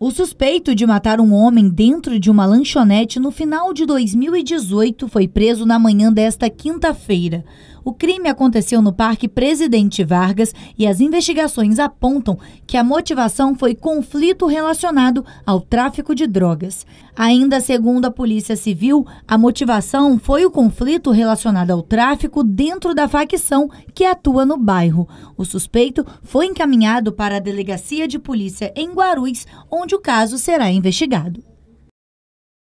O suspeito de matar um homem dentro de uma lanchonete no final de 2018 foi preso na manhã desta quinta-feira. O crime aconteceu no Parque Presidente Vargas e as investigações apontam que a motivação foi conflito relacionado ao tráfico de drogas. Ainda segundo a Polícia Civil, a motivação foi o conflito relacionado ao tráfico dentro da facção que atua no bairro. O suspeito foi encaminhado para a Delegacia de Polícia em Guarulhos, onde o caso será investigado.